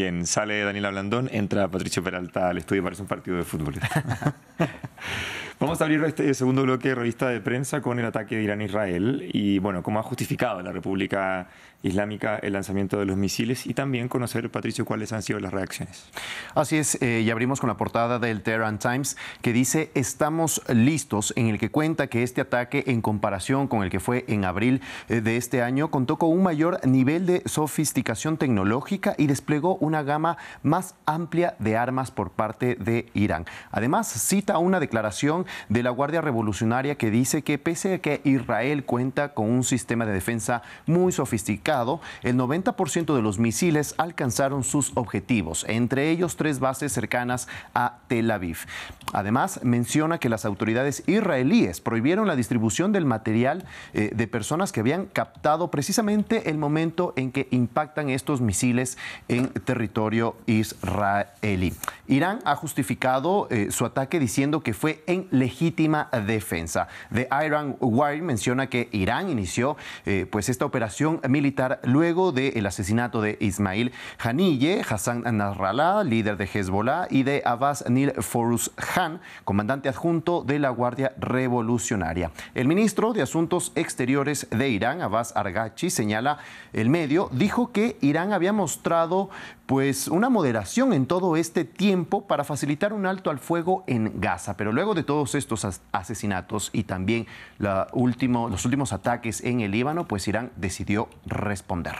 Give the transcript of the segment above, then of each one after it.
Bien, sale Daniela Blandón, entra Patricio Peralta al estudio, parece un partido de fútbol. Vamos a abrir este segundo bloque de revista de prensa con el ataque de Irán Israel y, bueno, cómo ha justificado la República Islámica el lanzamiento de los misiles y también conocer, Patricio, cuáles han sido las reacciones. Así es, eh, y abrimos con la portada del Tehran Times que dice Estamos listos, en el que cuenta que este ataque, en comparación con el que fue en abril eh, de este año, contó con un mayor nivel de sofisticación tecnológica y desplegó una gama más amplia de armas por parte de Irán. Además, cita una declaración de la Guardia Revolucionaria que dice que pese a que Israel cuenta con un sistema de defensa muy sofisticado, el 90% de los misiles alcanzaron sus objetivos, entre ellos tres bases cercanas a Tel Aviv. Además, menciona que las autoridades israelíes prohibieron la distribución del material eh, de personas que habían captado precisamente el momento en que impactan estos misiles en territorio israelí. Irán ha justificado eh, su ataque diciendo que fue en legítima defensa. The Iran Wire menciona que Irán inició eh, pues esta operación militar luego del asesinato de Ismail Haniyeh, Hassan Nasrallah, líder de Hezbollah, y de Abbas Nil Forus Khan, comandante adjunto de la Guardia Revolucionaria. El ministro de Asuntos Exteriores de Irán, Abbas Argachi, señala el medio, dijo que Irán había mostrado pues una moderación en todo este tiempo para facilitar un alto al fuego en Gaza. Pero luego de todos estos asesinatos y también los últimos ataques en el Líbano, pues Irán decidió responder.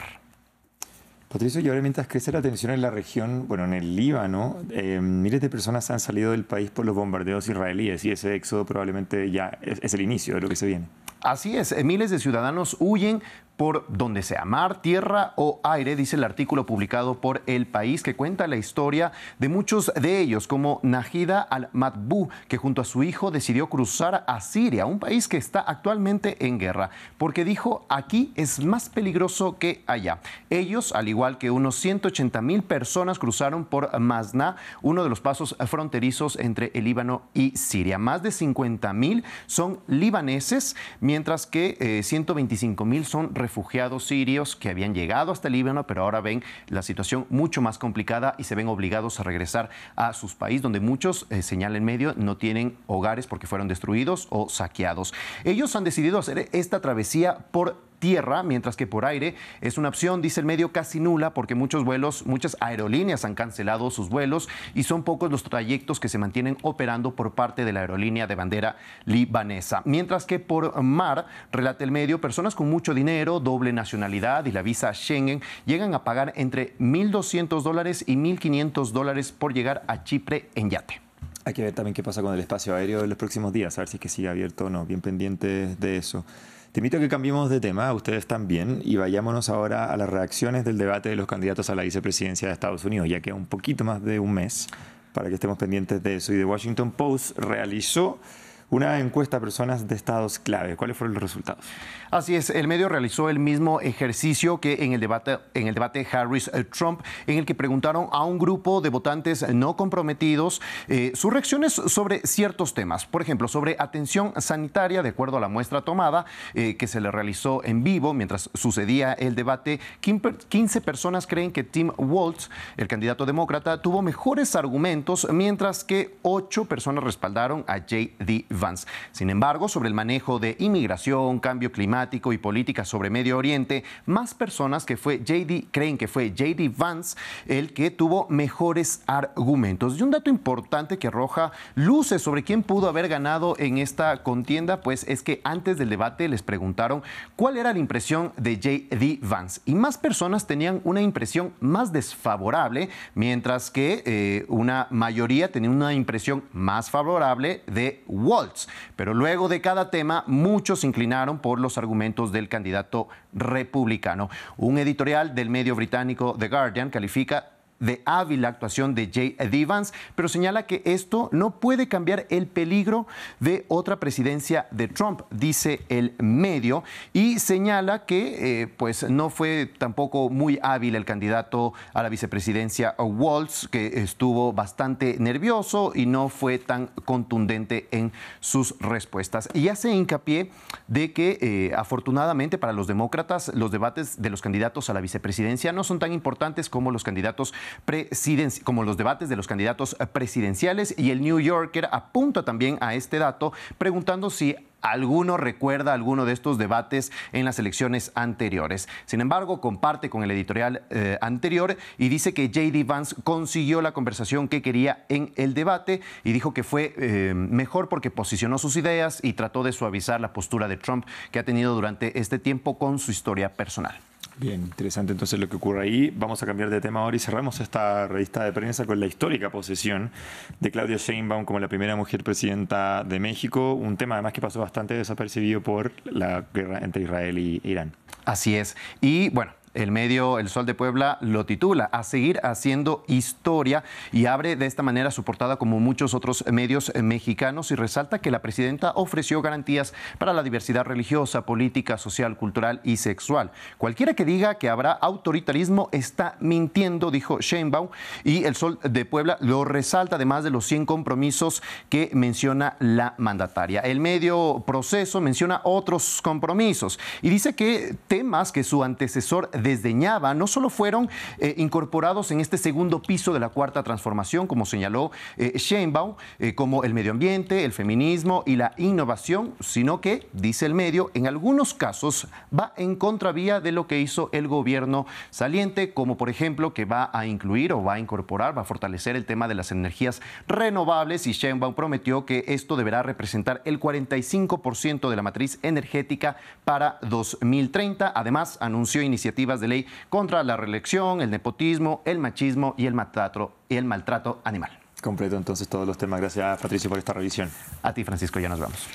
Patricio, y ahora mientras crece la tensión en la región, bueno, en el Líbano, eh, miles de personas han salido del país por los bombardeos israelíes y ese éxodo probablemente ya es el inicio de lo que se viene. Así es, eh, miles de ciudadanos huyen por donde sea, mar, tierra o aire, dice el artículo publicado por El País, que cuenta la historia de muchos de ellos, como Najida al-Matbu, que junto a su hijo decidió cruzar a Siria, un país que está actualmente en guerra, porque dijo, aquí es más peligroso que allá. Ellos, al igual que unos 180 mil personas, cruzaron por Mazna, uno de los pasos fronterizos entre el Líbano y Siria. Más de 50 mil son libaneses, mientras que 125 eh, mil son refugiados refugiados sirios que habían llegado hasta Líbano, pero ahora ven la situación mucho más complicada y se ven obligados a regresar a sus países, donde muchos, eh, señalen en medio, no tienen hogares porque fueron destruidos o saqueados. Ellos han decidido hacer esta travesía por tierra, mientras que por aire es una opción, dice el medio, casi nula porque muchos vuelos, muchas aerolíneas han cancelado sus vuelos y son pocos los trayectos que se mantienen operando por parte de la aerolínea de bandera libanesa. Mientras que por mar, relata el medio, personas con mucho dinero, doble nacionalidad y la visa Schengen llegan a pagar entre 1.200 dólares y 1.500 dólares por llegar a Chipre en yate. Hay que ver también qué pasa con el espacio aéreo en los próximos días, a ver si es que sigue abierto o no, bien pendiente de eso. Te invito a que cambiemos de tema, ustedes también, y vayámonos ahora a las reacciones del debate de los candidatos a la vicepresidencia de Estados Unidos, ya que un poquito más de un mes para que estemos pendientes de eso. Y The Washington Post realizó una encuesta a personas de estados clave. ¿Cuáles fueron los resultados? Así es, el medio realizó el mismo ejercicio que en el debate, en el debate Harris-Trump, eh, en el que preguntaron a un grupo de votantes no comprometidos eh, sus reacciones sobre ciertos temas. Por ejemplo, sobre atención sanitaria, de acuerdo a la muestra tomada eh, que se le realizó en vivo mientras sucedía el debate, 15 personas creen que Tim Walz, el candidato demócrata, tuvo mejores argumentos, mientras que 8 personas respaldaron a J.D. Vance. Sin embargo, sobre el manejo de inmigración, cambio climático y política sobre Medio Oriente, más personas que fue JD creen que fue JD Vance el que tuvo mejores argumentos. Y un dato importante que arroja luces sobre quién pudo haber ganado en esta contienda, pues es que antes del debate les preguntaron cuál era la impresión de JD Vance y más personas tenían una impresión más desfavorable, mientras que eh, una mayoría tenía una impresión más favorable de Walt. Pero luego de cada tema, muchos se inclinaron por los argumentos del candidato republicano. Un editorial del medio británico The Guardian califica de hábil actuación de Jay Evans, pero señala que esto no puede cambiar el peligro de otra presidencia de Trump, dice el medio, y señala que eh, pues no fue tampoco muy hábil el candidato a la vicepresidencia Waltz, que estuvo bastante nervioso y no fue tan contundente en sus respuestas. Y hace hincapié de que eh, afortunadamente para los demócratas los debates de los candidatos a la vicepresidencia no son tan importantes como los candidatos como los debates de los candidatos eh, presidenciales y el New Yorker apunta también a este dato preguntando si alguno recuerda alguno de estos debates en las elecciones anteriores. Sin embargo, comparte con el editorial eh, anterior y dice que JD Vance consiguió la conversación que quería en el debate y dijo que fue eh, mejor porque posicionó sus ideas y trató de suavizar la postura de Trump que ha tenido durante este tiempo con su historia personal. Bien, interesante entonces lo que ocurre ahí. Vamos a cambiar de tema ahora y cerramos esta revista de prensa con la histórica posesión de Claudia Sheinbaum como la primera mujer presidenta de México, un tema además que pasó bastante desapercibido por la guerra entre Israel e Irán. Así es. Y bueno, el medio El Sol de Puebla lo titula A seguir haciendo historia y abre de esta manera su portada como muchos otros medios mexicanos y resalta que la presidenta ofreció garantías para la diversidad religiosa, política, social, cultural y sexual. Cualquiera que diga que habrá autoritarismo está mintiendo, dijo Sheinbaum y El Sol de Puebla lo resalta además de los 100 compromisos que menciona la mandataria. El medio proceso menciona otros compromisos y dice que temas que su antecesor desdeñaba, no solo fueron eh, incorporados en este segundo piso de la cuarta transformación, como señaló eh, Sheinbaum, eh, como el medio ambiente, el feminismo y la innovación, sino que, dice el medio, en algunos casos va en contravía de lo que hizo el gobierno saliente, como por ejemplo que va a incluir o va a incorporar, va a fortalecer el tema de las energías renovables y Sheinbaum prometió que esto deberá representar el 45% de la matriz energética para 2030. Además, anunció iniciativas de ley contra la reelección, el nepotismo, el machismo y el maltrato, y el maltrato animal. Completo entonces todos los temas. Gracias Patricio por esta revisión. A ti Francisco, ya nos vamos.